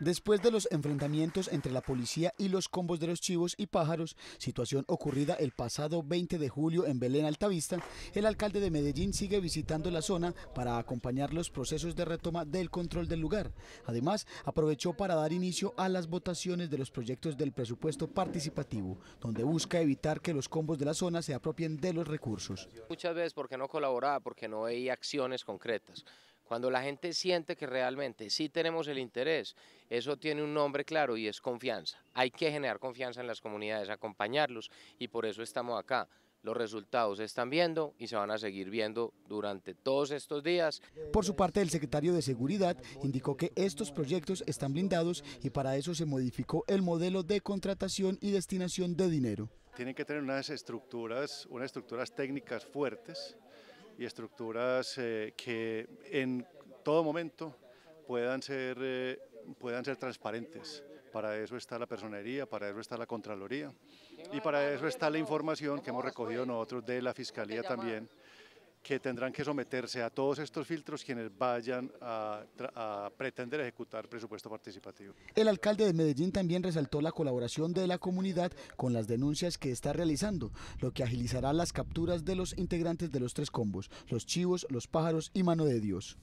Después de los enfrentamientos entre la policía y los combos de los chivos y pájaros, situación ocurrida el pasado 20 de julio en Belén Altavista, el alcalde de Medellín sigue visitando la zona para acompañar los procesos de retoma del control del lugar. Además, aprovechó para dar inicio a las votaciones de los proyectos del presupuesto participativo, donde busca evitar que los combos de la zona se apropien de los recursos. Muchas veces porque no colaboraba, porque no hay acciones concretas. Cuando la gente siente que realmente sí tenemos el interés, eso tiene un nombre claro y es confianza. Hay que generar confianza en las comunidades, acompañarlos y por eso estamos acá. Los resultados se están viendo y se van a seguir viendo durante todos estos días. Por su parte, el secretario de Seguridad indicó que estos proyectos están blindados y para eso se modificó el modelo de contratación y destinación de dinero. Tienen que tener unas estructuras, unas estructuras técnicas fuertes y estructuras eh, que en todo momento puedan ser, eh, puedan ser transparentes. Para eso está la personería, para eso está la Contraloría y para eso está la información que hemos recogido nosotros de la Fiscalía también que tendrán que someterse a todos estos filtros quienes vayan a, pretender ejecutar presupuesto participativo. El alcalde de Medellín también resaltó la colaboración de la comunidad con las denuncias que está realizando, lo que agilizará las capturas de los integrantes de los tres combos, los chivos, los pájaros y mano de Dios.